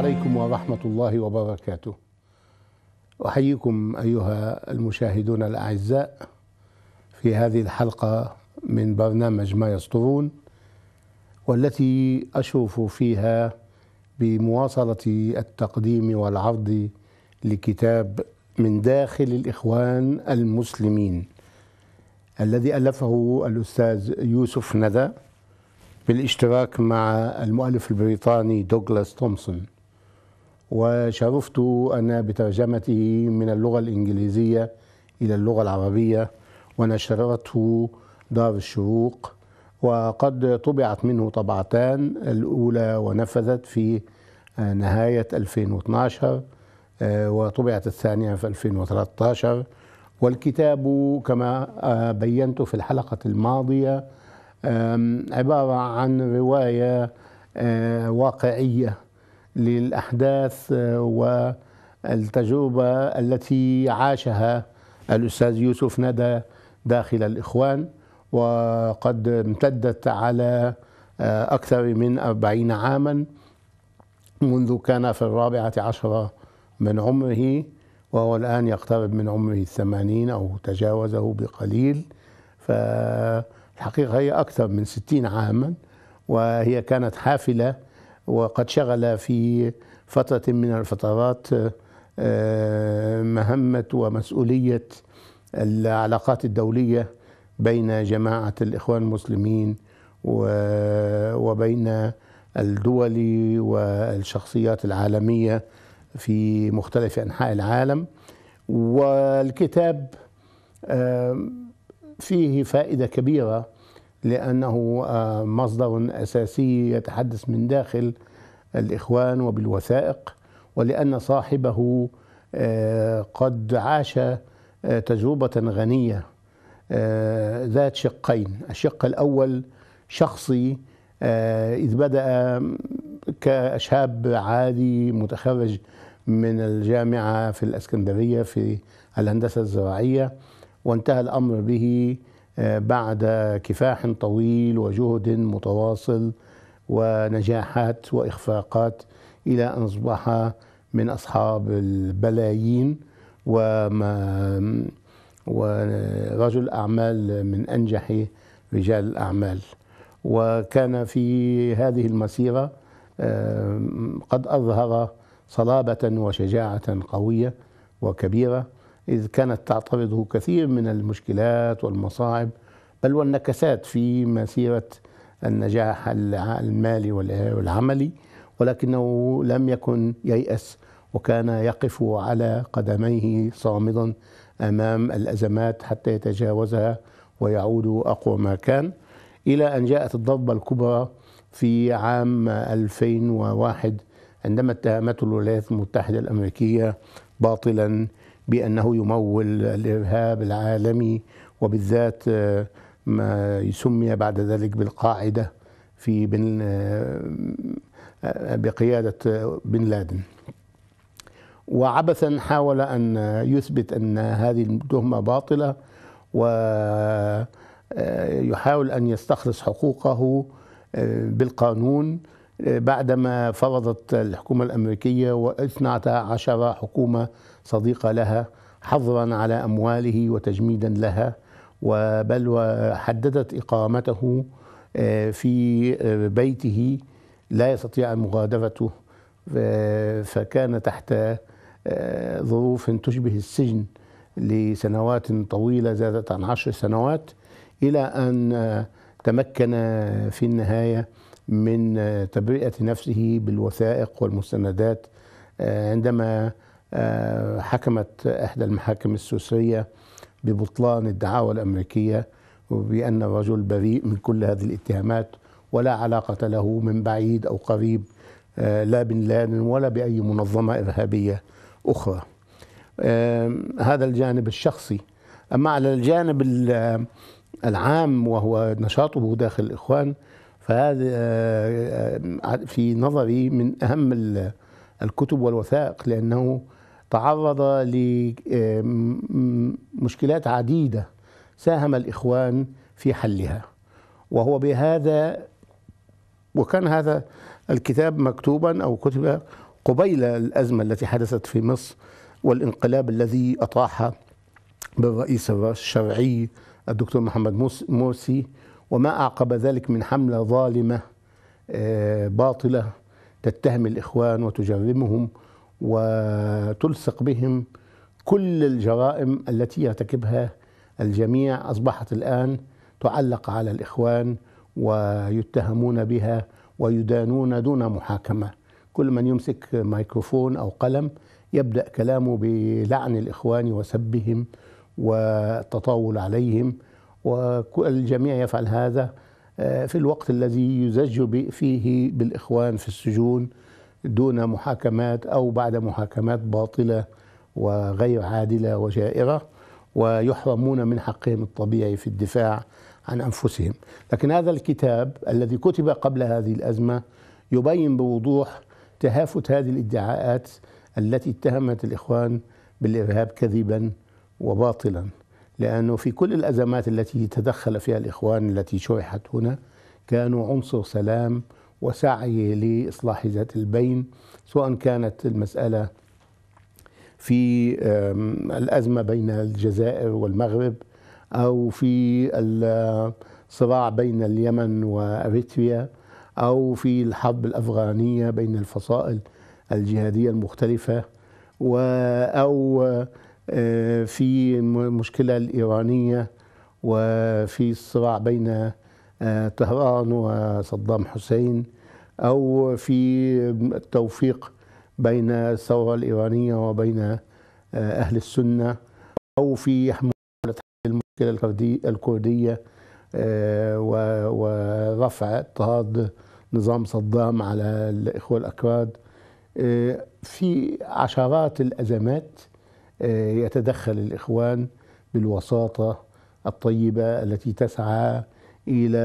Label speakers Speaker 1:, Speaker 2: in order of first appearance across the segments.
Speaker 1: عليكم ورحمة الله وبركاته. أحييكم أيها المشاهدون الأعزاء في هذه الحلقة من برنامج ما يسطرون والتي أشرف فيها بمواصلة التقديم والعرض لكتاب من داخل الإخوان المسلمين الذي ألفه الأستاذ يوسف ندى بالاشتراك مع المؤلف البريطاني دوغلاس تومسون وشرفت أنا بترجمته من اللغة الإنجليزية إلى اللغة العربية ونشرته دار الشروق وقد طبعت منه طبعتان الأولى ونفذت في آه، نهاية 2012 آه، وطبعت الثانية في 2013 والكتاب كما آه، بينت في الحلقة الماضية عبارة عن رواية واقعية للاحداث آه، والتجربه التي عاشها الاستاذ يوسف ندى داخل الاخوان وقد امتدت على آه، اكثر من أربعين عاما منذ كان في الرابعه عشره من عمره وهو الآن يقترب من عمره الثمانين أو تجاوزه بقليل فالحقيقة هي أكثر من ستين عاما وهي كانت حافلة وقد شغل في فترة من الفترات آه، مهمة ومسؤولية العلاقات الدولية بين جماعة الإخوان المسلمين وبين الدول والشخصيات العالمية في مختلف أنحاء العالم والكتاب فيه فائدة كبيرة لأنه آه، مصدر أساسي يتحدث من داخل الإخوان وبالوثائق ولأن صاحبه آه، قد عاش آه، تجربة غنية ذات شقين الشق الأول شخصي إذ بدأ كشاب عادي متخرج من الجامعة في الأسكندرية في الهندسة الزراعية وانتهى الأمر به بعد كفاح طويل وجهد متواصل ونجاحات واخفاقات الى ان اصبح من اصحاب البلايين وما ورجل اعمال من انجح رجال الاعمال وكان في هذه المسيره قد اظهر صلابه وشجاعه قويه وكبيره إذ كانت تعترضه كثير من المشكلات والمصاعب بل والنكسات في مسيرة النجاح المالي والعملي ولكنه لم يكن ييأس وكان يقف على قدميه صامدا أمام الأزمات حتى يتجاوزها ويعود أقوى ما كان إلى أن جاءت الضربة الكبرى في عام 2001 عندما اتهمته الولايات المتحدة الأمريكية باطلا بأنه يمول الإرهاب العالمي وبالذات آه، ما سمي بعد ذلك بالقاعدة في بن آه، آه، بقيادة بن لادن وعبثا حاول أن يثبت أن هذه التهمة باطلة ويحاول أن يستخلص حقوقه بالقانون بعدما فرضت الحكومة الأمريكية واثنى عشر حكومة صديقة لها حظرا على أمواله وتجميدا لها وبل وحددت إقامته آه، في آه، بيته لا يستطيع مغادرته فكان تحت آه، ظروف تشبه السجن لسنوات طويلة زادت عن عشر سنوات إلى أن تمكن في النهاية من آه، تبرئة نفسه بالوثائق والمستندات آه، عندما آه، حكمت إحدى المحاكم السويسرية ببطلان الدعاوى الأمريكية وبأن الرجل بريء من كل هذه الاتهامات ولا علاقة له من بعيد أو قريب لا بن لادن ولا بأي منظمة إرهابية أخرى هذا الجانب الشخصي أما على الجانب العام وهو نشاطه داخل الإخوان فهذا آه، آه، آه، في نظري من أهم الكتب والوثائق لأنه تعرض لمشكلات عديدة ساهم الإخوان في حلها وهو بهذا وكان هذا الكتاب مكتوبا أو كتب قبيل الأزمة التي حدثت في مصر والانقلاب الذي أطاح بالرئيس الشرعي الدكتور محمد موسي وما أعقب ذلك من حملة ظالمة آه، باطلة تتهم الإخوان وتجرمهم وتلصق بهم كل الجرائم التي يرتكبها الجميع أصبحت الآن تعلق على الإخوان ويتهمون بها ويدانون دون محاكمة كل من يمسك ميكروفون أو قلم يبدأ كلامه بلعن الإخوان وسبهم والتطاول عليهم والجميع يفعل هذا آه، في الوقت الذي يزج فيه بالإخوان في السجون دون محاكمات أو بعد محاكمات باطلة وغير عادلة وجائرة ويحرمون من حقهم الطبيعي في الدفاع عن أنفسهم لكن هذا الكتاب الذي كتب قبل هذه الأزمة يبين بوضوح تهافت هذه الادعاءات التي اتهمت الإخوان بالإرهاب كذبا وباطلا لأنه في كل الأزمات التي تدخل فيها الإخوان التي شرحت هنا كانوا عنصر سلام وسعي لإصلاح ذات البين سواء كانت المسألة في الأزمة بين الجزائر والمغرب أو في الصراع بين اليمن وأريتريا أو في الحرب الأفغانية بين الفصائل الجهادية المختلفة أو آه، في المشكلة الإيرانية وفي الصراع بين آه، طهران وصدام حسين أو في التوفيق بين الثورة الإيرانية وبين آه، أهل السنة أو في محاولة المشكلة الكردية ورفع اضطهاد نظام صدام على الإخوة الأكراد في عشرات الأزمات آه، يتدخل الإخوان بالوساطة الطيبة التي تسعى إلى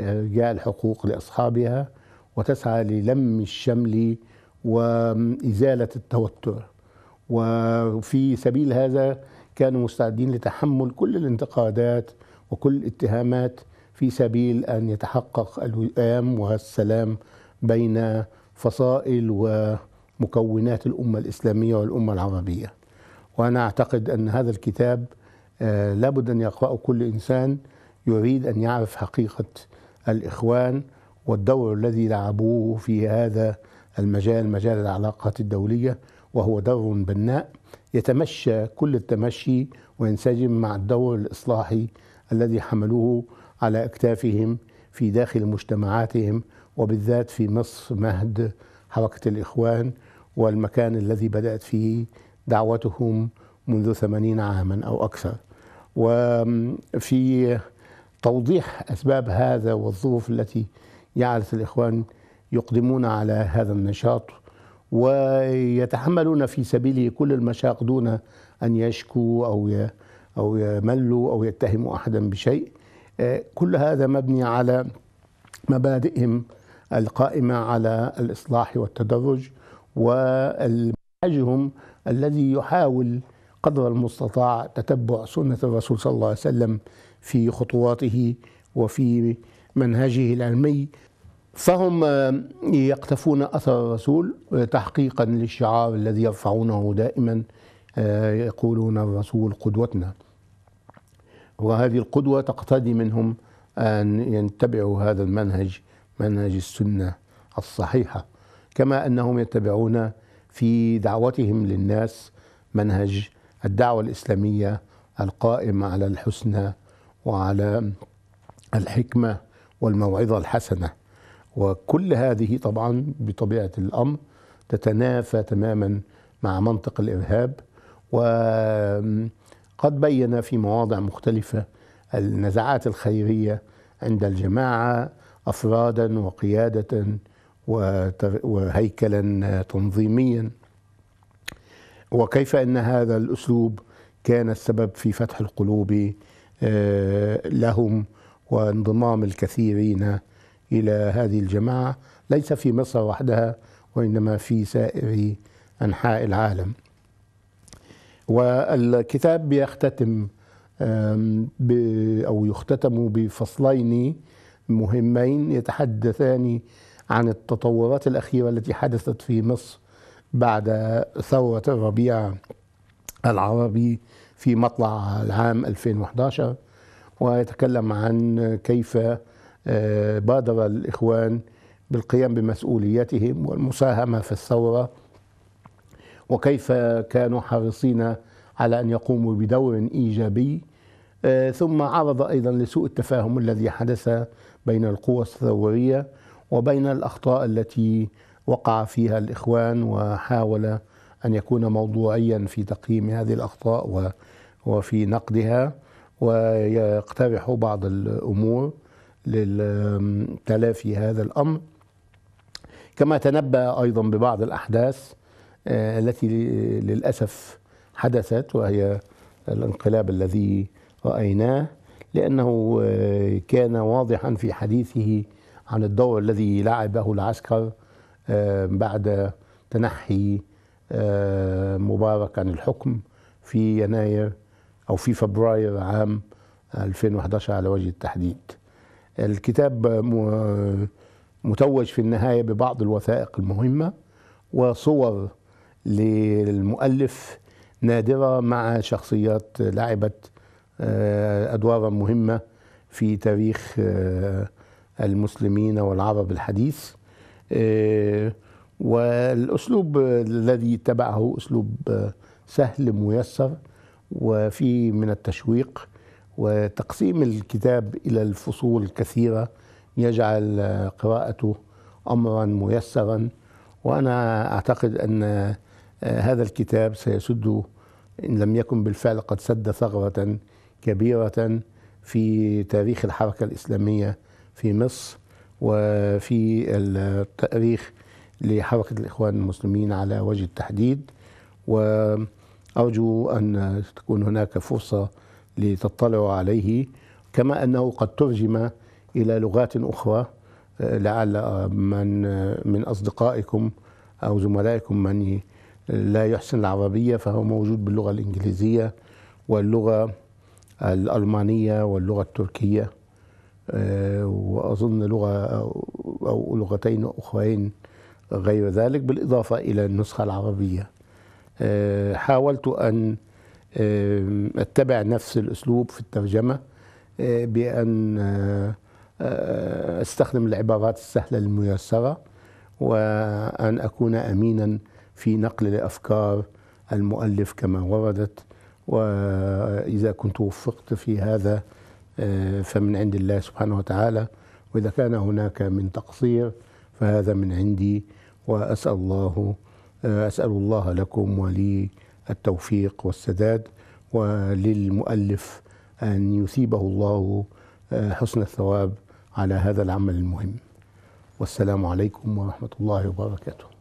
Speaker 1: إرجاع الحقوق لأصحابها وتسعى للم الشمل وإزالة التوتر وفي سبيل هذا كانوا مستعدين لتحمل كل الانتقادات وكل الاتهامات في سبيل أن يتحقق الوئام والسلام بين فصائل ومكونات الأمة الإسلامية والأمة العربية وأنا أعتقد أن هذا الكتاب آه، لابد أن يقرأه كل إنسان يريد أن يعرف حقيقة الإخوان والدور الذي لعبوه في هذا المجال مجال العلاقات الدولية وهو دور بناء يتمشى كل التمشي وينسجم مع الدور الإصلاحي الذي حملوه على أكتافهم في داخل مجتمعاتهم وبالذات في مصر مهد حركة الإخوان والمكان الذي بدأت فيه دعوتهم منذ ثمانين عاما أو أكثر وفي توضيح أسباب هذا والظروف التي يعرف الإخوان يقدمون على هذا النشاط ويتحملون في سبيله كل المشاق دون أن يشكوا أو أو يملوا أو يتهموا أحدا بشيء كل هذا مبني على مبادئهم القائمة على الإصلاح والتدرج ومنهجهم الذي يحاول قدر المستطاع تتبع سنة الرسول صلى الله عليه وسلم في خطواته وفي منهجه العلمي فهم يقتفون أثر الرسول تحقيقا للشعار الذي يرفعونه دائما آه، يقولون الرسول قدوتنا وهذه القدوة تقتضي منهم أن يتبعوا هذا المنهج منهج السنة الصحيحة كما أنهم يتبعون في دعوتهم للناس منهج الدعوة الإسلامية القائم على الحسنى وعلى الحكمة والموعظة الحسنة وكل هذه طبعا بطبيعة الأمر تتنافى تماما مع منطق الإرهاب وقد بين في مواضع مختلفة النزعات الخيرية عند الجماعة أفرادا وقيادة وهيكلا تنظيميا وكيف ان هذا الاسلوب كان السبب في فتح القلوب آه، لهم وانضمام الكثيرين الى هذه الجماعه ليس في مصر وحدها وانما في سائر انحاء العالم. والكتاب يختتم او يختتم بفصلين مهمين يتحدثان عن التطورات الأخيرة التي حدثت في مصر بعد ثورة الربيع العربي في مطلع العام 2011 ويتكلم عن كيف آه، بادر الإخوان بالقيام بمسؤولياتهم والمساهمة في الثورة وكيف كانوا حريصين على أن يقوموا بدور إيجابي آه، ثم عرض أيضا لسوء التفاهم الذي حدث بين القوى الثورية وبين الاخطاء التي وقع فيها الاخوان وحاول ان يكون موضوعيا في تقييم هذه الاخطاء وفي نقدها ويقترح بعض الامور للتلافي هذا الامر كما تنبأ ايضا ببعض الاحداث آه، التي للاسف حدثت وهي الانقلاب الذي رايناه لانه آه، كان واضحا في حديثه عن الدور الذي لعبه العسكر بعد تنحي مبارك عن الحكم في يناير أو في فبراير عام 2011 على وجه التحديد الكتاب متوج في النهاية ببعض الوثائق المهمة وصور للمؤلف نادرة مع شخصيات لعبت آه، أدوارا مهمة في تاريخ آه، المسلمين والعرب الحديث آه، والأسلوب الذي اتبعه أسلوب سهل ميسر وفي من التشويق وتقسيم الكتاب إلى الفصول كثيرة يجعل قراءته أمرا ميسرا وأنا أعتقد أن آه، هذا الكتاب سيسد إن لم يكن بالفعل قد سد ثغرة كبيرة في تاريخ الحركة الإسلامية في مصر وفي التاريخ لحركة الإخوان المسلمين على وجه التحديد وأرجو أن تكون هناك فرصة لتطلعوا عليه كما أنه قد ترجم إلى لغات أخرى آه، لعل آه، من آه، من أصدقائكم أو زملائكم من لا يحسن العربية فهو موجود باللغة الإنجليزية واللغة الألمانية واللغة التركية آه، واظن لغه او لغتين اخرين غير ذلك بالاضافه الى النسخه العربيه آه، حاولت ان آه، اتبع نفس الاسلوب في الترجمه بان استخدم العبارات السهله الميسره وان اكون امينا في نقل افكار المؤلف كما وردت واذا كنت وفقت في هذا آه، فمن عند الله سبحانه وتعالى وإذا كان هناك من تقصير فهذا من عندي وأسأل الله آه، أسأل الله لكم ولي التوفيق والسداد وللمؤلف أن يثيبه الله آه، حسن الثواب على هذا العمل المهم والسلام عليكم ورحمة الله وبركاته